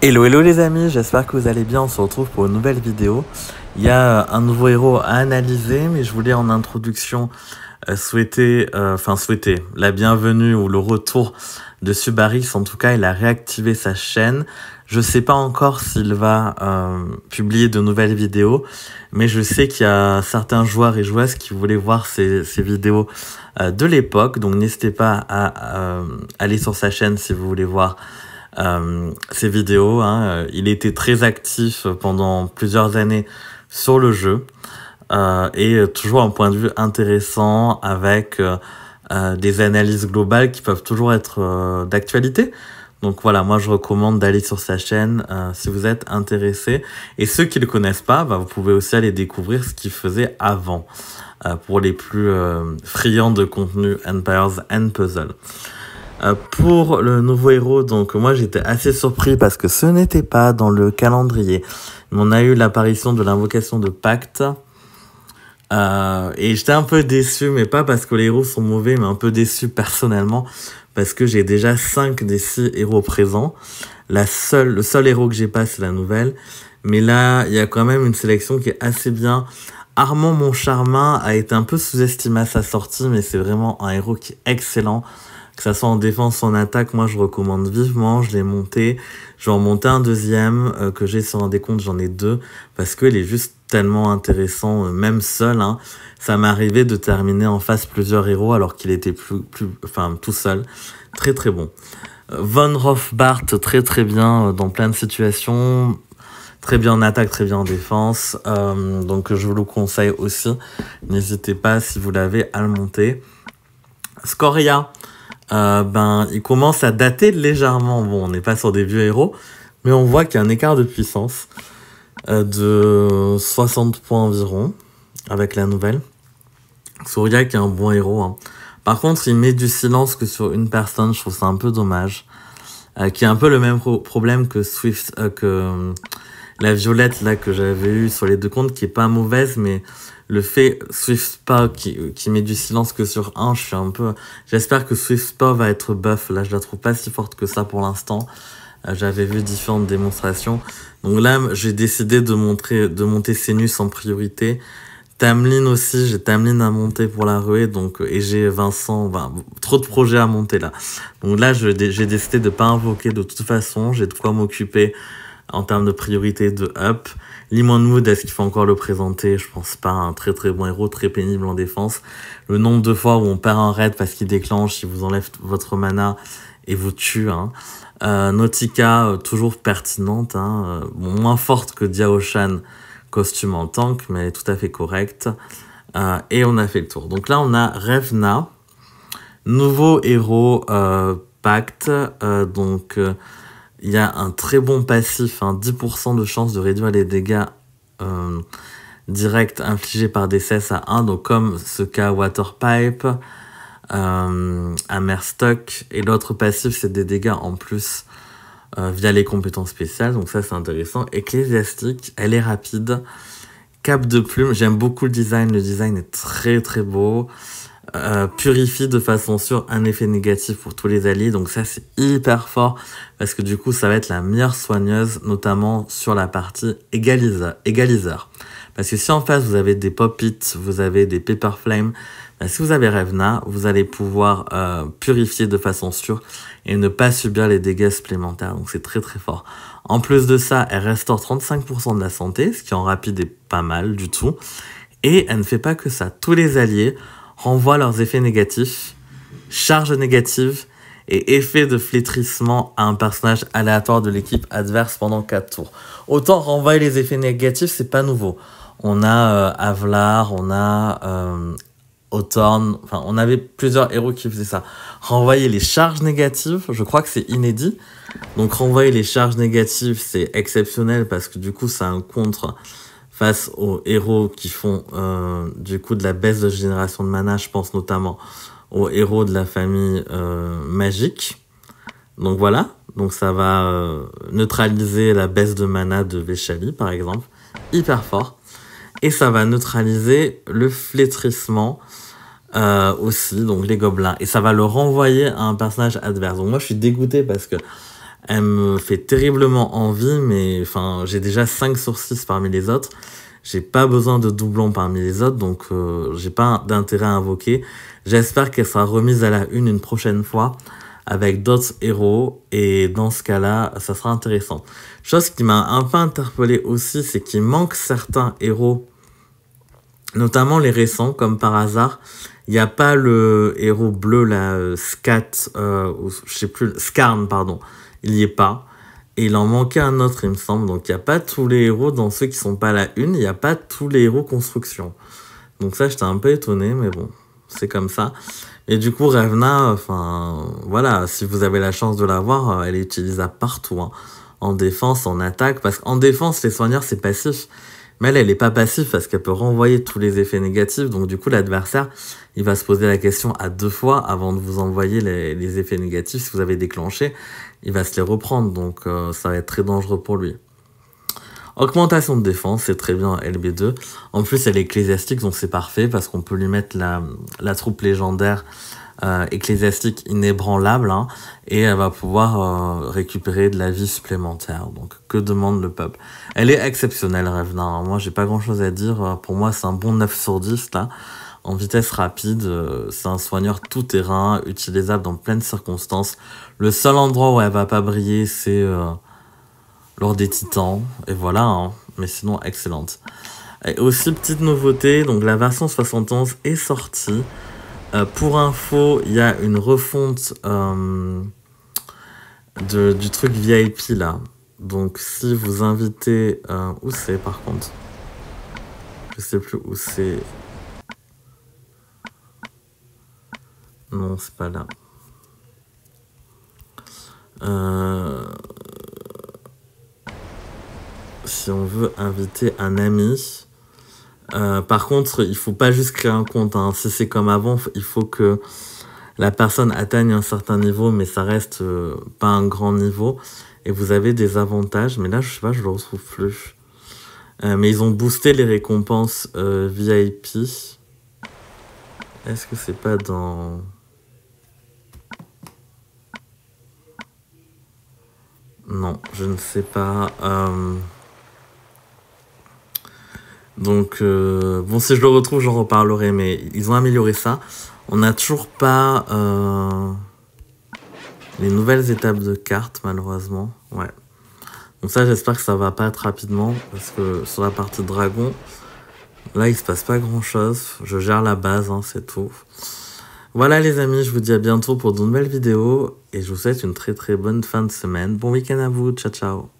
Hello hello les amis, j'espère que vous allez bien, on se retrouve pour une nouvelle vidéo. Il y a euh, un nouveau héros à analyser, mais je voulais en introduction euh, souhaiter, euh, enfin souhaiter la bienvenue ou le retour de Subaris. En tout cas, il a réactivé sa chaîne. Je sais pas encore s'il va publier de nouvelles vidéos, mais je sais qu'il y a certains joueurs et joueuses qui voulaient voir ces, vidéos de l'époque. Donc n'hésitez pas à aller sur sa chaîne si vous voulez voir ses euh, vidéos. Hein, euh, il était très actif pendant plusieurs années sur le jeu euh, et toujours un point de vue intéressant avec des analyses globales qui peuvent toujours être d'actualité. Donc voilà, moi je recommande d'aller sur sa chaîne si vous êtes intéressé. Et ceux qui ne le connaissent pas, bah, vous pouvez aussi aller découvrir ce qu'il faisait avant pour les plus friands de contenu Empires and Puzzle. Euh, pour le nouveau héros, donc moi j'étais assez surpris parce que ce n'était pas dans le calendrier. On a eu l'apparition de l'invocation de Pacte. Euh, et j'étais un peu déçu, mais pas parce que les héros sont mauvais, mais un peu déçu personnellement parce que j'ai déjà 5 des 6 héros présents. La seule, le seul héros que j'ai pas, c'est la nouvelle. Mais là, il y a quand même une sélection qui est assez bien. Armand Moncharmin a été un peu sous-estimé à sa sortie, mais c'est vraiment un héros qui est excellent que ça soit en défense, ou en attaque, moi je recommande vivement, je l'ai monté, je vais en monter un deuxième euh, que j'ai sans un des j'en ai deux, parce qu'il est juste tellement intéressant, euh, même seul, hein. ça m'est arrivé de terminer en face plusieurs héros alors qu'il était plus, plus, enfin, tout seul, très très bon. Euh, Von Rothbart, très très bien dans plein de situations, très bien en attaque, très bien en défense. donc je vous le conseille aussi. N'hésitez pas si vous l'avez à le monter. Scoria, euh, ben, il commence à dater légèrement. Bon, on n'est pas sur des vieux héros, mais on voit qu'il y a un écart de puissance euh, de 60 points environ avec la nouvelle. Souria, qui est un bon héros. Hein. Par contre, il met du silence que sur une personne, je trouve ça un peu dommage. Euh, qui est un peu le même problème que Swift, que la violette là que j'avais eue sur les deux comptes qui est pas mauvaise, mais le fait Swift Spa qui, qui met du silence que sur un, je suis un peu. J'espère que Swift Spa va être buff. Là, je la trouve pas si forte que ça pour l'instant. Euh, j'avais vu différentes démonstrations. Donc là, j'ai décidé de montrer, de monter Sénus en priorité. Tamlin aussi, j'ai Tamlin à monter pour la ruée, donc, et j'ai Vincent, ben, trop de projets à monter là. Donc là, j'ai décidé de pas invoquer de toute façon, j'ai de quoi m'occuper en termes de priorité de up. Limon Wood, est-ce qu'il faut encore le présenter Je pense pas. Un très très bon héros, très pénible en défense. Le nombre de fois où on perd un raid parce qu'il déclenche, il vous enlève votre mana et vous tue. Hein. Euh, Nautica, euh, toujours pertinente. Hein, euh, moins forte que Diaoshan, costume en tank, mais tout à fait correcte. et on a fait le tour. Donc là, on a Revna, nouveau héros pacte. donc il y a un très bon passif, 10% hein, de chance de réduire les dégâts euh, directs infligés par des cesses à 1, donc comme ce cas Waterpipe, euh, Stock, et l'autre passif c'est des dégâts en plus euh, via les compétences spéciales, donc ça c'est intéressant. Ecclésiastique, elle est rapide. Cap de plume, j'aime beaucoup le design, le design est très très beau. Euh, purifie de façon sûre un effet négatif pour tous les alliés. Donc ça c'est hyper fort parce que du coup ça va être la meilleure soigneuse notamment sur la partie égaliseur. Parce que si en face vous avez des pop vous avez des paper flame, bah, si vous avez Revna, vous allez pouvoir euh, purifier de façon sûre et ne pas subir les dégâts supplémentaires. Donc c'est très très fort. En plus de ça, elle restaure 35% de la santé, ce qui en rapide est pas mal du tout. Et elle ne fait pas que ça. Tous les alliés renvoie leurs effets négatifs, charges négatives et effets de flétrissement à un personnage aléatoire de l'équipe adverse pendant 4 tours. Autant renvoyer les effets négatifs, c'est pas nouveau. On a euh, Avlar, on a euh, enfin on avait plusieurs héros qui faisaient ça. Renvoyer les charges négatives, je crois que c'est inédit. Donc renvoyer les charges négatives, c'est exceptionnel parce que du coup c'est un contre face aux héros qui font euh, du coup de la baisse de génération de mana. Je pense notamment aux héros de la famille euh, magique. Donc voilà, donc ça va euh, neutraliser la baisse de mana de Véchali par exemple, hyper fort. Et ça va neutraliser le flétrissement aussi, donc les gobelins. Et ça va le renvoyer à un personnage adverse. Donc moi je suis dégoûté parce que elle me fait terriblement envie, mais enfin, j'ai déjà 5 sur 6 parmi les autres. J'ai pas besoin de doublons parmi les autres, donc euh, j'ai pas d'intérêt à invoquer. J'espère qu'elle sera remise à la une une prochaine fois avec d'autres héros, et dans ce cas-là, ça sera intéressant. Chose qui m'a un peu interpellé aussi, c'est qu'il manque certains héros, notamment les récents, comme par hasard. Il n'y a pas le héros bleu, la euh, Scat, euh, je sais plus, Scarn, pardon, il n'y est pas. Et il en manquait un autre, il me semble. Donc il n'y a pas tous les héros dans ceux qui sont pas la une, il n'y a pas tous les héros construction. Donc ça, j'étais un peu étonné, mais bon, c'est comme ça. Et du coup, Revna, enfin, voilà, si vous avez la chance de la voir, euh, elle est utilisable partout. Hein. En défense, en attaque, parce qu'en défense, les soigneurs, c'est passif. Mais elle, elle n'est pas passive parce qu'elle peut renvoyer tous les effets négatifs. Donc du coup, l'adversaire, il va se poser la question à deux fois avant de vous envoyer les, les effets négatifs. Si vous avez déclenché, il va se les reprendre. Donc euh, ça va être très dangereux pour lui. Augmentation de défense, c'est très bien LB2. En plus, elle est ecclésiastique, donc c'est parfait parce qu'on peut lui mettre la, la troupe légendaire euh, ecclésiastique inébranlable hein, et elle va pouvoir euh, récupérer de la vie supplémentaire. Donc que demande le peuple Elle est exceptionnelle Revenant. Hein. Moi j'ai pas grand chose à dire. Euh, pour moi c'est un bon 9 sur 10 En vitesse rapide, c'est un soigneur tout-terrain, utilisable dans plein de circonstances. Le seul endroit où elle va pas briller, c'est lors des titans. Et voilà, hein. mais sinon excellente. Et aussi petite nouveauté, donc la version 71 est sortie. Euh, pour info, il y a une refonte euh, du truc VIP là. Donc si vous invitez... Euh, où c'est par contre Je sais plus où c'est. Non, c'est pas là. Si on veut inviter un ami, euh, par contre, il faut pas juste créer un compte. Hein. Si c'est comme avant, il faut que la personne atteigne un certain niveau, mais ça reste euh, pas un grand niveau. Et vous avez des avantages, mais là, je sais pas, je le retrouve plus. Euh, mais ils ont boosté les récompenses VIP. Est-ce que c'est pas dans... Non, je ne sais pas. Donc, euh, bon, si je le retrouve, j'en reparlerai, mais ils ont amélioré ça. On n'a toujours pas euh, les nouvelles étapes de cartes, malheureusement. Ouais. Donc ça, j'espère que ça va pas être rapidement, parce que sur la partie dragon, là, il se passe pas grand-chose. Je gère la base, hein, c'est tout. Voilà les amis, je vous dis à bientôt pour de nouvelles vidéos, et je vous souhaite une très très bonne fin de semaine. Bon week-end à vous, ciao ciao